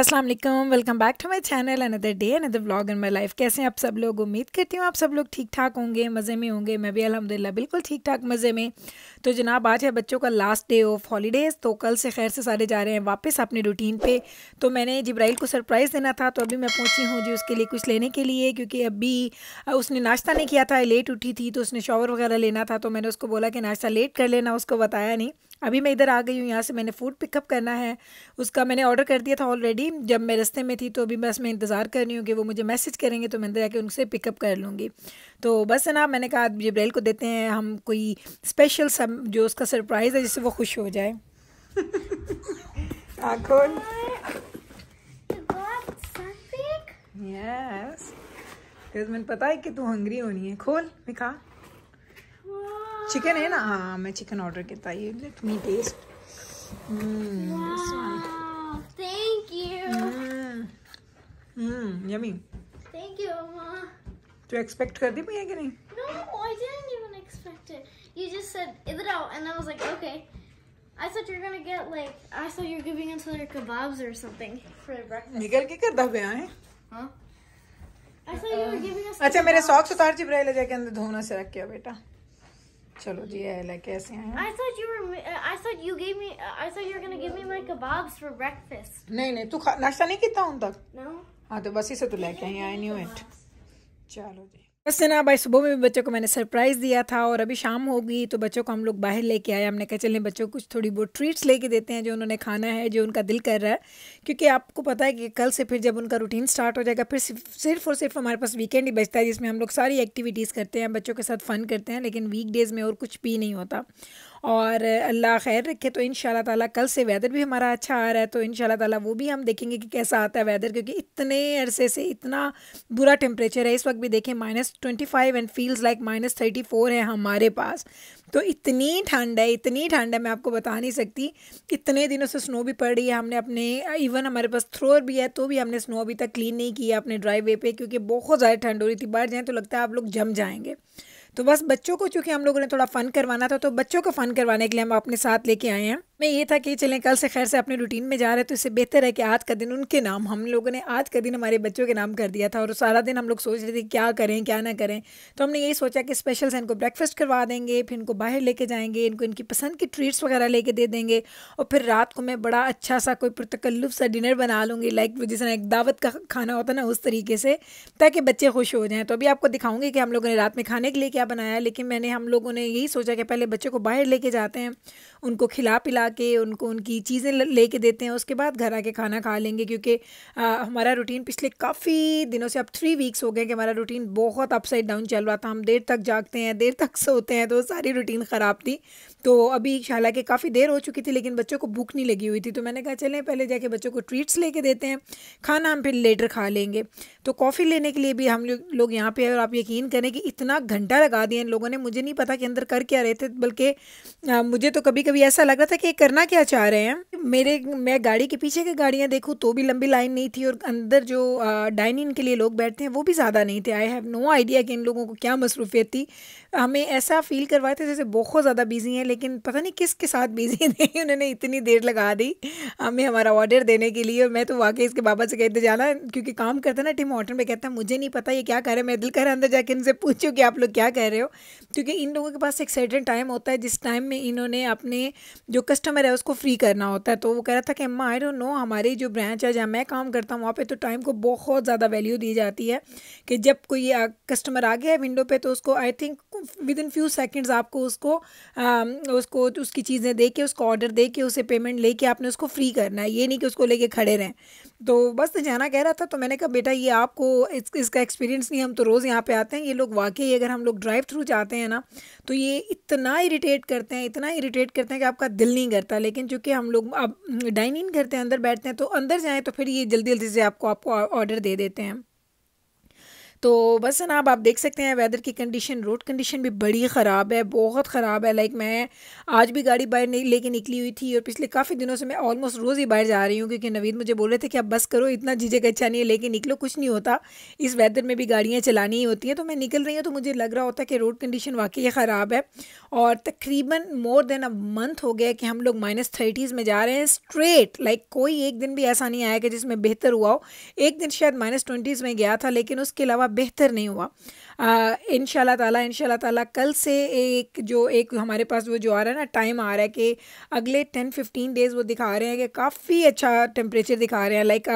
अस्सलाम वालेकुम welcome back to my channel another day another vlog in my life कैसे हैं आप सब लोग उम्मीद करती हूँ आप सब लोग ठीक ठाक होंगे मज़े में होंगे मैं भी अल्हम्दुलिल्लाह बिल्कुल ठीक ठाक मज़े में तो जनाब आज है बच्चों का लास्ट डे ऑफ हॉलीडेज़ तो कल से खैर से सारे जा रहे हैं वापस अपने रूटीन पर तो मैंने जब्राइल को सरप्राइज़ देना था तो अभी मैं पहुँची हूँ जी उसके लिए कुछ लेने के लिए क्योंकि अभी उसने नाश्ता नहीं किया था लेट उठी थी तो उसने शॉवर वगैरह लेना था तो मैंने उसको बोला कि नाश्ता लेट कर लेना उसको बताया नहीं अभी मैं इधर आ गई हूँ यहाँ से मैंने फ़ूड पिकअप करना है उसका मैंने ऑर्डर कर दिया था ऑलरेडी जब मैं रस्ते में थी तो अभी बस मैं इंतज़ार कर रही हूँ कि वो मुझे मैसेज करेंगे तो मैं अंदर जाके उनसे पिकअप कर लूँगी तो बस ना मैंने कहा जब्रैल को देते हैं हम कोई स्पेशल सब जो उसका सरप्राइज़ है जिससे वो खुश हो जाए yes. मैंने पता है कि तू हंग्री होनी है खोल मैं खा चिकन है ना हाँ मैं चिकन ऑर्डर करता ये let me taste thank you thank you तू एक्सपेक्ट कर दी भैया कि नहीं no I didn't even expect it you just said it out and I was like okay I thought you're gonna get like I thought you're giving us like kebabs or something for breakfast. निकल के कर दबे आए. Huh? I thought you were giving us. अच्छा मेरे socks उतार चिपराए ले जाके अंदर धोना से रख के बेटा. चलो जी ये लाइक कैसे हैं I thought you were I thought you gave me I thought you were going to give me my kebabs for breakfast नहीं नहीं तू नाश्ता नहीं किया उन तक नो no? हां तो बस इसे तो लेके आई आई न्यू इट चलो जी बस जनाब आज सुबह में भी बच्चों को मैंने सरप्राइज़ दिया था और अभी शाम होगी तो बच्चों को हम लोग बाहर लेके आए हमने कहा चलें बच्चों को कुछ थोड़ी बहुत ट्रीट्स लेके देते हैं जो उन्होंने खाना है जो उनका दिल कर रहा है क्योंकि आपको पता है कि कल से फिर जब उनका रूटीन स्टार्ट हो जाएगा फिर सिर्फ और सिर्फ हमारे पास वीकेंड ही बचता है जिसमें हम लोग सारी एक्टिविटीज़ करते हैं बच्चों के साथ फ़न करते हैं लेकिन वीकडेज में और कुछ भी नहीं होता और अल्लाह खैर रखे तो इन ताला कल से वेदर भी हमारा अच्छा आ रहा है तो इन ताला वो भी हम देखेंगे कि कैसा आता है वेदर क्योंकि इतने अरसे से इतना बुरा टेम्परेचर है इस वक्त भी देखें minus twenty five and feels like minus thirty four है हमारे पास तो इतनी ठंड है इतनी ठंड है मैं आपको बता नहीं सकती इतने दिनों से स्नो भी पड़ रही है हमने अपने इवन हमारे पास थ्रोर भी है तो भी हमने स्नो अभी तक क्लीन नहीं किया अपने वे पे क्योंकि बहुत ज़्यादा ठंड हो रही थी बाहर जाएँ तो लगता है आप लोग जम जाएंगे तो बस बच्चों को चूँकि हम लोगों ने थोड़ा फ़न करवाना था तो बच्चों को फ़न करवाने के लिए हम अपने साथ लेके आए हैं में ये था कि चलें कल से खैर से अपने रूटीन में जा रहे तो इससे बेहतर है कि आज का दिन उनके नाम हम लोगों ने आज का दिन हमारे बच्चों के नाम कर दिया था और सारा दिन हम लोग सोच रहे थे क्या करें क्या ना करें तो हमने यही सोचा कि स्पेशल से इनको ब्रेकफास्ट करवा देंगे फिर इनको बाहर लेके जाएंगे इनको इनकी पसंद की ट्रीट्स वगैरह लेके दे देंगे और फिर रात को मैं बड़ा अच्छा सा कोई पुरतकल्लुफ सा डिनर बना लूँगी लाइक जिस एक दावत का खाना होता ना उस तरीके से ताकि बच्चे खुश हो जाएँ तो अभी आपको दिखाऊँगी कि हम लोगों ने रात में खाने के लिए क्या बनाया लेकिन मैंने हम लोगों ने यही सोचा कि पहले बच्चों को बाहर लेके जाते हैं उनको खिला पिला के उनको उनकी चीज़ें लेके देते हैं उसके बाद घर आके खाना खा लेंगे क्योंकि हमारा रूटीन पिछले काफ़ी दिनों से अब थ्री वीक्स हो गए कि हमारा रूटीन बहुत अपसाइड डाउन चल रहा था हम देर तक जागते हैं देर तक सोते हैं तो सारी रूटीन ख़राब थी तो अभी हालांकि काफ़ी देर हो चुकी थी लेकिन बच्चों को भूख नहीं लगी हुई थी तो मैंने कहा चलें पहले जाके बच्चों को ट्रीट्स लेके देते हैं खाना हम फिर लेटर खा लेंगे तो कॉफ़ी लेने के लिए भी हम लोग यहाँ पे और आप यकीन करें कि इतना घंटा लगा दिया इन लोगों ने मुझे नहीं पता कि अंदर कर क्या रहे थे बल्कि मुझे तो कभी कभी ऐसा लग रहा था कि करना क्या चाह रहे हैं मेरे मैं गाड़ी के पीछे की गाड़ियाँ देखूँ तो भी लंबी लाइन नहीं थी और अंदर जो डाइनिंग के लिए लोग बैठते हैं वो भी ज़्यादा नहीं थे आई हैव नो आइडिया कि इन लोगों को क्या मसरूफियत थी हमें ऐसा फील करवाए थे जैसे बहुत ज़्यादा बिजी हैं लेकिन पता नहीं किसके साथ बिजी थे उन्होंने इतनी देर लगा दी हमें हमारा ऑर्डर देने के लिए और मैं तो वाकई इसके बाबा से कहते जाना क्योंकि काम करता ना टीम होटल में कहता मुझे नहीं पता ये क्या कर रहे मैं दिल कर अंदर जाके इनसे पूछूँ कि आप लोग क्या कह रहे हो क्योंकि इन लोगों के पास एक सर्टन टाइम होता है जिस टाइम में इन्होंने अपने जो कस्टमर है उसको फ्री करना होता है तो वो कह रहा था कि अम्मा आई डोंट नो हमारे जो ब्रांच है जहाँ मैं काम करता हूँ वहाँ पर तो टाइम को बहुत ज़्यादा वैल्यू दी जाती है कि जब कोई कस्टमर आ गया है विंडो पर तो उसको I think within few seconds आपको उसको आ, उसको उसकी चीज़ें दे के उसको ऑर्डर दे के उसे पेमेंट लेके आपने उसको फ्री करना है ये नहीं कि उसको लेके खड़े रहें तो बस जाना कह रहा था तो मैंने कहा बेटा ये आपको इस, इसका एक्सपीरियंस नहीं हम तो रोज़ यहाँ पे आते हैं ये लोग वाकई अगर हम लोग ड्राइव थ्रू जाते हैं हैं ना तो ये इतना इरिटेट करते हैं इतना इरिटेट करते हैं कि आपका दिल नहीं करता लेकिन चूँकि हम लोग अब डाइनिंग करते हैं अंदर बैठते हैं तो अंदर जाएँ तो फिर ये जल्दी जल्दी से आपको आपको ऑर्डर दे देते हैं तो बस जनाब आप देख सकते हैं वेदर की कंडीशन रोड कंडीशन भी बड़ी ख़राब है बहुत ख़राब है लाइक मैं आज भी गाड़ी बाहर नहीं लेके निकली हुई थी और पिछले काफ़ी दिनों से मैं ऑलमोस्ट रोज़ ही बाहर जा रही हूँ क्योंकि नवीद मुझे बोल रहे थे कि आप बस करो इतना जीजे का अच्छा नहीं है लेके निकलो कुछ नहीं होता इस वैदर में भी गाड़ियाँ चलानी ही होती हैं तो मैं निकल रही हूँ तो मुझे लग रहा होता है कि रोड कंडीशन वाकई ख़राब है और तकरीबन मोर देन अ मंथ हो गया कि हम लोग माइनस थर्टीज़ में जा रहे हैं स्ट्रेट लाइक कोई एक दिन भी ऐसा नहीं आया कि जिसमें बेहतर हुआ हो एक दिन शायद माइनस ट्वेंटीज़ में गया था लेकिन उसके अलावा बेहतर नहीं हुआ इन ताला इन ताली कल से एक जो एक हमारे पास वो जो आ रहा है ना टाइम आ रहा है कि अगले टेन फिफ्टीन डेज़ वो दिखा रहे हैं कि काफ़ी अच्छा टेम्परेचर दिखा रहे हैं like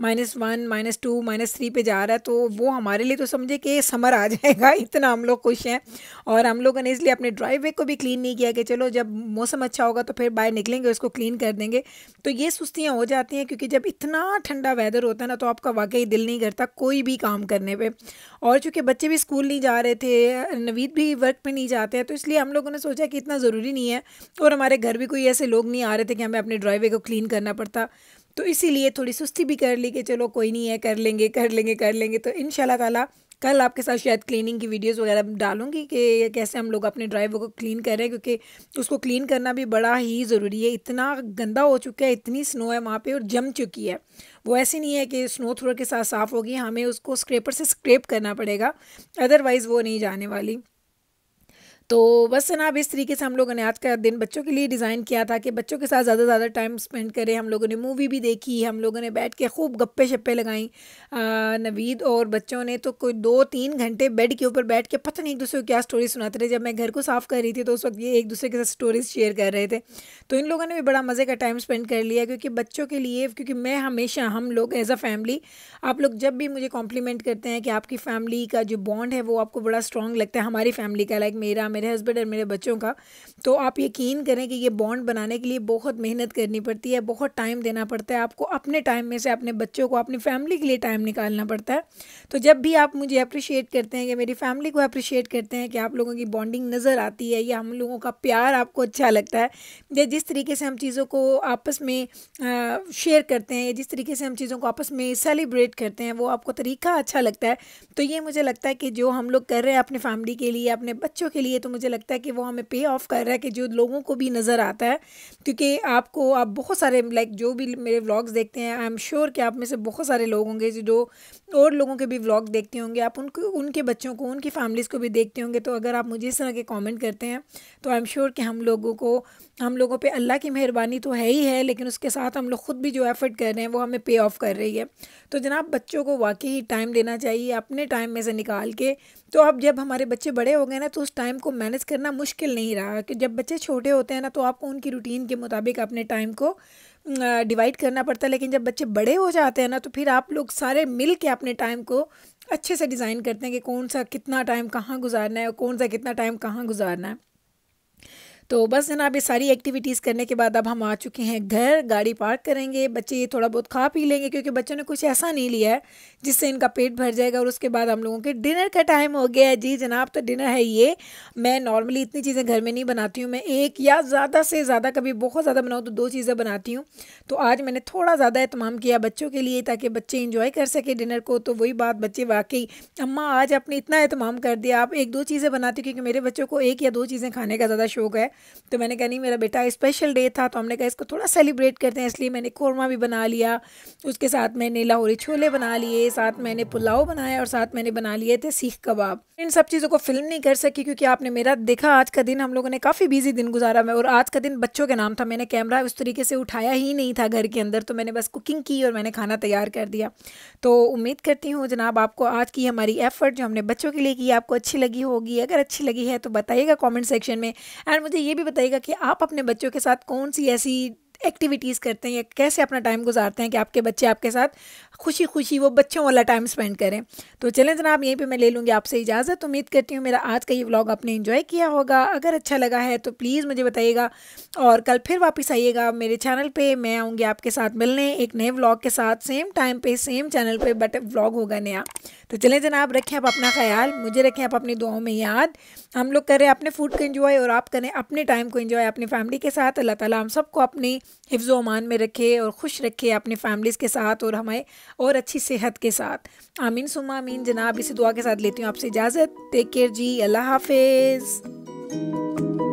minus one minus two minus three पे जा रहा है तो वो हमारे लिए तो समझे कि समर आ जाएगा इतना हम लोग खुश हैं और हम लोगों ने इसलिए अपने ड्राइव को भी क्लीन नहीं किया कि चलो जब मौसम अच्छा होगा तो फिर बाहर निकलेंगे उसको क्लीन कर देंगे तो ये सुस्तियाँ हो जाती हैं क्योंकि जब इतना ठंडा वेदर होता है ना तो आपका वाकई दिल नहीं करता कोई भी काम करने पर और चूँकि बच्चे भी स्कूल नहीं जा रहे थे नवीद भी वर्क पे नहीं जाते हैं तो इसलिए हम लोगों ने सोचा कि इतना ज़रूरी नहीं है और हमारे घर भी कोई ऐसे लोग नहीं आ रहे थे कि हमें अपने ड्राइवे को क्लीन करना पड़ता तो इसीलिए थोड़ी सुस्ती भी कर ली कि चलो कोई नहीं है कर लेंगे कर लेंगे कर लेंगे तो इन शाला कल आपके साथ शायद क्लीनिंग की वीडियोस वगैरह डालूंगी कि कैसे हम लोग अपने ड्राइवर को क्लीन कर रहे हैं क्योंकि उसको क्लीन करना भी बड़ा ही ज़रूरी है इतना गंदा हो चुका है इतनी स्नो है वहाँ पर और जम चुकी है वो ऐसी नहीं है कि स्नो थोड़ा के साथ साफ़ होगी हमें उसको स्क्रेपर से स्क्रेप करना पड़ेगा अदरवाइज़ वो नहीं जाने वाली तो बस जनाब इस तरीके से हम लोगों ने आज का दिन बच्चों के लिए डिज़ाइन किया था कि बच्चों के साथ ज़्यादा से ज़्यादा टाइम स्पेंड करें हम लोगों ने मूवी भी देखी हम लोगों ने बैठ के खूब गप्पे शप्पे लगाई नवीद और बच्चों ने तो कोई दो तीन घंटे बेड के ऊपर बैठ के पता नहीं एक दूसरे को क्या स्टोरी सुनाते रहे जब मैं घर को साफ़ कर रही थी तो उस वक्त ये एक दूसरे के साथ स्टोरीज शेयर कर रहे थे तो इन लोगों ने भी बड़ा मज़े का टाइम स्पेंड कर लिया क्योंकि बच्चों के लिए क्योंकि मैं हमेशा हम लोग एज अ फैमिली आप लोग जब भी मुझे कॉम्प्लीमेंट करते हैं कि आपकी फैमिली का जो बॉन्ड है वो आपको बड़ा स्ट्रॉन्ग लगता है हमारी फैमिली का लाइक मेरा मेरे हस्बैंड और मेरे बच्चों का तो आप यकीन करें कि ये बॉन्ड बनाने के लिए बहुत मेहनत करनी पड़ती है बहुत टाइम देना पड़ता है आपको अपने टाइम में से अपने बच्चों को अपनी फैमिली के लिए टाइम निकालना पड़ता है तो जब भी आप मुझे अप्रिशिएट करते हैं या मेरी फैमिली को अप्रिशिएट करते हैं कि आप लोगों की बॉन्डिंग नज़र आती है या हम लोगों का प्यार आपको अच्छा लगता है या जिस तरीके से हम चीज़ों को आपस में शेयर करते हैं या जिस तरीके से हम चीज़ों को आपस में सेलिब्रेट करते हैं वो आपको तरीका अच्छा लगता है तो ये मुझे लगता है कि जो हम लोग कर रहे हैं अपने फैमिली के लिए अपने बच्चों के लिए तो मुझे लगता है कि वो हमें पे ऑफ कर रहा है कि जो लोगों को भी नज़र आता है क्योंकि आपको आप बहुत सारे लाइक जो भी मेरे व्लॉग्स देखते हैं आई एम श्योर कि आप में से बहुत सारे लोग होंगे जो और लोगों के भी व्लॉग देखते होंगे आप उनको उनके बच्चों को उनकी फैमिलीज़ को भी देखते होंगे तो अगर आप मुझे इस तरह के कॉमेंट करते हैं तो आई एम श्योर कि हम लोगों को हम लोगों पर अल्लाह की मेहरबानी तो है ही है लेकिन उसके साथ हम लोग ख़ुद भी जो एफ़र्ट कर रहे हैं वो हमें पे ऑफ कर रही है तो जनाब बच्चों को वाकई टाइम देना चाहिए अपने टाइम में से निकाल के तो अब जब हमारे बच्चे बड़े हो गए ना तो उस टाइम को मैनेज करना मुश्किल नहीं रहा कि जब बच्चे छोटे होते हैं ना तो आपको उनकी रूटीन के मुताबिक अपने टाइम को डिवाइड करना पड़ता है लेकिन जब बच्चे बड़े हो जाते हैं ना तो फिर आप लोग सारे मिल के अपने टाइम को अच्छे से डिज़ाइन करते हैं कि कौन सा कितना टाइम कहाँ गुजारना है और कौन सा कितना टाइम कहाँ गुजारना है तो बस जनाब ये सारी एक्टिविटीज़ करने के बाद अब हम आ चुके हैं घर गाड़ी पार्क करेंगे बच्चे ये थोड़ा बहुत खा पी लेंगे क्योंकि बच्चों ने कुछ ऐसा नहीं लिया है जिससे इनका पेट भर जाएगा और उसके बाद हम लोगों के डिनर का टाइम हो गया है जी जनाब तो डिनर है ये मैं नॉर्मली इतनी चीज़ें घर में नहीं बनाती हूँ मैं एक या ज़्यादा से ज़्यादा कभी बहुत ज़्यादा बनाऊँ तो दो चीज़ें बनाती हूँ तो आज मैंने थोड़ा ज़्यादा एहतमाम किया बच्चों के लिए ताकि बच्चे इंजॉय कर सके डिनर को तो वही बात बच्चे वाकई अम्मा आज आपने इतना अहतमाम कर दिया आप एक दो चीज़ें बनाती क्योंकि मेरे बच्चों को एक या दो चीज़ें खाने का ज़्यादा शौक है तो मैंने कहा नहीं मेरा बेटा स्पेशल डे था तो हमने कहा इसको थोड़ा सेलिब्रेट करते हैं इसलिए मैंने कौरमा भी बना लिया उसके साथ मैंने लाहौरी छोले बना लिए साथ मैंने पुलाव बनाया और साथ मैंने बना लिए थे सीख कबाब इन सब चीज़ों को फिल्म नहीं कर सकी क्योंकि आपने मेरा देखा आज का दिन हम लोगों ने काफ़ी बिजी दिन गुजारा मैं और आज का दिन बच्चों के नाम था मैंने कैमरा उस तरीके से उठाया ही नहीं था घर के अंदर तो मैंने बस कुकिंग की और मैंने खाना तैयार कर दिया तो उम्मीद करती हूँ जनाब आपको आज की हमारी एफ़र्ट जो हमने बच्चों के लिए की आपको अच्छी लगी होगी अगर अच्छी लगी है तो बताइएगा कॉमेंट सेक्शन में एंड मुझे ये भी बताइएगा कि आप अपने बच्चों के साथ कौन सी ऐसी एक्टिविटीज़ करते हैं या कैसे अपना टाइम गुजारते हैं कि आपके बच्चे आपके साथ खुशी खुशी वो बच्चों वाला टाइम स्पेंड करें तो चलें जनाब यहीं पर मैं ले लूँगी आपसे इजाज़त उम्मीद करती हूँ मेरा आज का ये व्लॉग आपने इन्जॉय किया होगा अगर अच्छा लगा है तो प्लीज़ मुझे बताइएगा और कल फिर वापस आइएगा मेरे चैनल पर मैं आऊँगी आपके साथ मिलने एक नए व्लॉग के साथ सेम टाइम पर सेम चैनल पर बट व्लॉग होगा नया तो चलें जनाब रखें आप अपना ख्याल मुझे रखें आप अपनी दुआओं में याद हम लोग करें अपने फूड को इन्जॉय और आप करें अपने टाइम को इन्जॉय अपनी फैमिली के साथ अल्लाह ताला हम सबको अपनी हिफ्ज़ अमान में रखे और खुश रखे अपने फैमिलीज़ के साथ और हमें और अच्छी सेहत के साथ आमीन सुमा आमीन जनाब इसी दुआ के साथ लेती हूँ आपसे इजाज़त टेक केयर जी अल्लाह हाफिज़